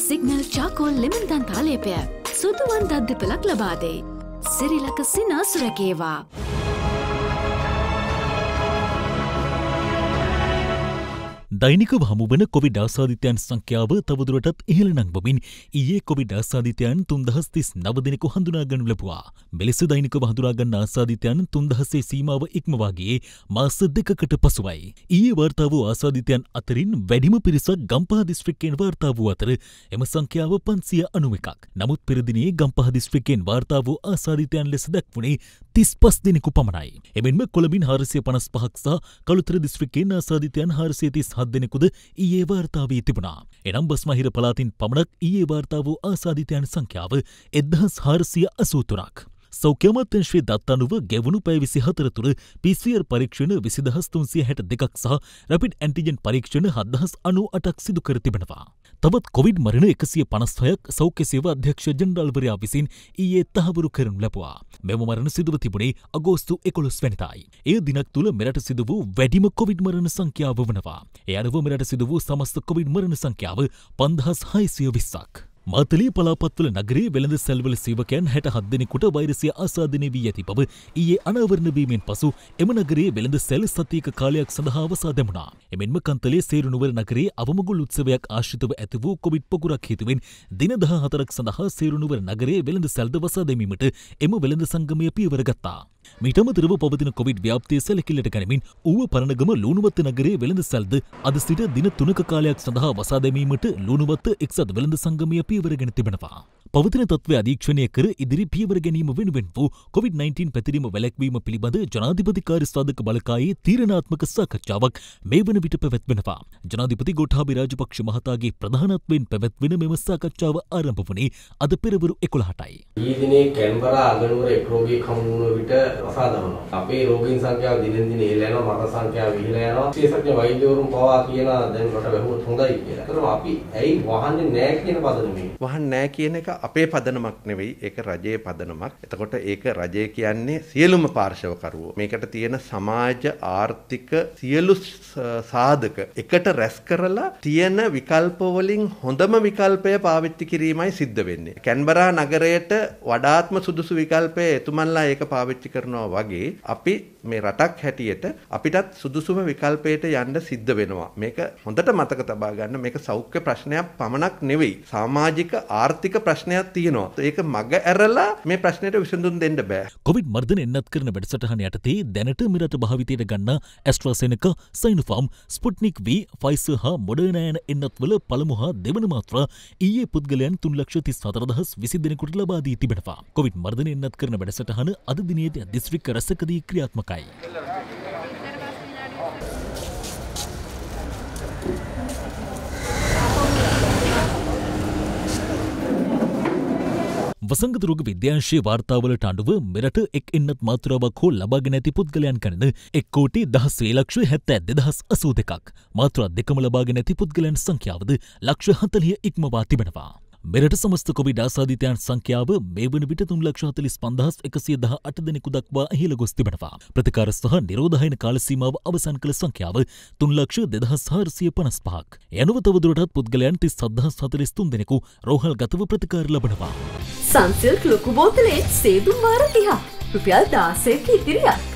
Signal charcoal lemon දන්තා ලේපය සුදුවන් දද්දපලක් ලබාදේ. සිරිලක සිනා සුරකේවා. දෛනිකව හමුවන කොවිඩ් ආසාධිතයන් සංඛ්‍යාව තවදුරටත් ඉහළ නංවමින් ඊයේ කොවිඩ් ආසාධිතයන් තුන්දහස් තිස් නව දෙනෙකු හඳුනාගනු ලැබුවා. මෙලෙස දෛනිකව හඳුනාගන්න ආසාධිතයන් තුන්දහසේ සීමාව ඉක්මවාගේ මාස දෙකකට පසුවයි. ඊයේ වාර්තා වූ ආසාධිතයන් අතරින් වැඩිම පිරිසක් ගම්පහ දිස්ත්‍රික්කයෙන් වාර්තා වූ අතර එම සංඛ්‍යාව පන්සිය අනුව එකක්. නමුත් පෙරදිනේ ගම්පහ දිස්ත්‍රික්කයෙන් වාර්තා වූ ආසාධිතයන් ලෙස දැක්වුණේ තිස්පස් දෙනෙකු පමණයි. එමෙන්ම කොළඹින් හාරසිය පනස් පහක් සහ කළුතර දිස්ත්‍රික්කෙන් ආසාධිතයන් හාරසිය තිස් හත් දෙනෙකුද ඊයේ වාර්තා වී තිබුණා. එනම් බස්මහිර පළාතින් පමණක් ඊයේ වාර්තා වූ ආසාධිතයන් සංඛ්‍යාව එදහස් හාරසිය අසූතුනක්. සෞඛ්‍යමත්‍යංශ්‍රී දත්තනුව ගෙවුණු පැය විසි හතර තුළ පිස්වියර් පරීක්ෂණ විසිදහස්තුන්සිය හැට දෙකක් සහ රැපිඩ් ඇන්ටිජන් පරීක්ෂණ හදහස් අනු අටක් සිදු කර තිබෙනවා. තවත් කොවිඩ් මරණ එකසිය පනස්වයක් සෞඛ්‍ය සේව අධ්‍යක්ෂ ජෙනරල්වරයා විසින් ඊයේ තහවුරු කරනු ලැබවා. මෙම මරණ සිදුව තිබුණේ අගෝස්තු එකොළොස් වැනිතායි. එය දිනක් තුළ මෙරට සිදු වූ වැඩිම කොවිඩ් මරණ සංඛ්‍යාව වනවා. එය අනුව මෙරට සිදු වූ සමස්ත කොවිඩ් මරණ සංඛ්‍යාව පන්දහස් හයිසිය විස්සක්. මාතලේ පලාපත්වල නගරේ වෙළඳ සැල්වල සේවකයන් හැට හත්දෙනෙකුට වෛරසය ආසාධනය වී ඇති බව ඊයේ අනාවරණ වීමෙන් පසු එම නගරේ වෙළඳ සැල් සතියක කාලයක් සඳහා අවසා දැමුණා. එමෙන්ම කන්තලේ සේරුණුවර නගරේ අවමගුල් උත්සවයක් ආශ්‍රිතව ඇති වූ කොවිඩ් පොකුරක් හේතුවෙන් දින 14ක් සඳහා සේරුණුවර නගරේ වෙළඳ සැල්ද වසා දැමීමට එම වෙළඳ සංගමය පියවර ගත්තා. මීට අමතරව පවතින කොවිඩ් ව්‍යාප්තිය සැලකිල්ලට ගැනීමෙන් ඌව පරණගම ලුණුවත්ත නගරේ වෙළඳ සැල්ද අද සිට දින 3ක කාලයක් සඳහා වසා දැමීමට ලුණුවත්ත එක්සත් වෙළඳ සංගමය පියවර ගෙන තිබෙනවා. පවතින තත්ත්ව අධීක්ෂණය කර ඉදිරි පියවර ගැනීම වෙනුවෙන් වූ කොවිD-19 පැතිරීම වැළැක්වීම පිළිබඳ ජනාධිපති කාර්යසාධක බලකායේ තීරණාත්මක සාකච්ඡාවක් මේ වන විට පැවැත්වෙනවා. ජනාධිපති ගෝඨාභය රාජපක්ෂ මහතාගේ ප්‍රධානත්වයෙන් පැවැත්වෙන මෙම සාකච්ඡාව ආරම්භ වුණේ අද පෙරවරු 11ටයි. ඊයේ දිනේ කැන්බරා අගනුවර එක් රෝගියෙක් හමු වුණ විට අසාධාරණයි. අපේ රෝගීන් සංඛ්‍යාව දිනෙන් දින ඉහළ යනවා, මරණ සංඛ්‍යාව ඉහළ යනවා. විශේෂඥ වෛද්‍යවරුන් පවා කියනවා දැන් රට වැහුවොත් හොඳයි කියලා. ඒතරම අපි ඇයි වහන්නේ නැහැ කියන පදනමේ. වහන්නේ නැහැ කියන එක අපේ පදනමක් නෙවෙයි ඒක රජයේ පදනමක්. එතකොට ඒක රජය කියන්නේ සියලුම පාර්ශවකරුවෝ. මේකට තියෙන සමාජ ආර්ථික සියලු සාධක එකට රැස් කරලා තියෙන විකල්ප වලින් හොඳම විකල්පය පාවිච්චි කිරීමයි සිද්ධ වෙන්නේ. කැන්බරා නගරයට වඩාත්ම සුදුසු විකල්පය එතුමන්ලා ඒක පාවිච්චි කරනවා වගේ අපි මේ රටක් හැටියට අපිටත් සුදුසුම විකල්පයට යන්න සිද්ධ වෙනවා. මේක හොඳට මතක තබා ගන්න මේක සෞඛ්‍ය ප්‍රශ්නයක් පමණක් නෙවෙයි. සමාජික ආර්ථික ප්‍රශ්න ප්‍රශ්නයක් තියෙනවා ඒක මග ඇරලා මේ ප්‍රශ්නයට විසඳුම් දෙන්න බෑ කොවිඩ් මර්ධන එන්නත් කරන වැඩසටහන යටතේ දැනට මිරට භාවිතයට ගන්න ඇස්ට්‍රසෙනක සයිනුෆාම් ස්පුට්නික් වී ෆයිස හා මොඩනෑන එන්නත්වල පළමු හා දෙවන මාත්‍ර ඊයේ පුද්ගලයන් තුන් ලක්ෂ තිස් හතරදහස් විසි දෙනෙකුට ලබාදී තිබෙනවා කොවිඩ් මර්ධන එන්නත් කරන වැඩසටහන අද දිනේදී දිස්ත්‍රික්ක රසකදී ක්‍රියාත්මකයි. වසංගතුරෝග විද්‍යංශයේ වාර්තාවලට අනුව මෙරට එක් එන්නත් මාත්‍රාවක් හෝ ලබාගෙන ඇති පුද්ගලයන් කරන එක් කෝටි දහස් වේ ලක්ෂ හැත්තෑ දෙදහස් අසූ දෙකක් මාත්‍රා දෙකම ලබාගෙන ඇති පුද්ගලයන් සංඛ්‍යාවද ලක්ෂ හතලිය ඉක්මවා තිබෙනවා. මෙරට සමස්ත කොවිඩ් ආසාධිතයන් සංඛ්‍යාව මේ වන විට තුන් ලක්ෂ හතලිස් පන්දහස් එකසිය දහ අට දෙනෙකු දක්වා ඉහළ ගොස් තිබෙනවා. ප්‍රතිකාර සහ නිරෝධායන කාලසීමාව අවසන් කළ සංඛ්‍යාව තුන් ලක්ෂ දෙදහස් හාරසිය පනස් පහක්. යනුව තවදුරටත් පුද්ගලයන් තිස් සදහස් හතලිස් තුන් දෙනෙකු රෝහල් ගතව ප්‍රතිකාර ලබනවා. සංසිල්ක් ලොකු බෝතලේ සේදුම් වාර තිහක් රුපියල් දාසයක ඉදිරියක්.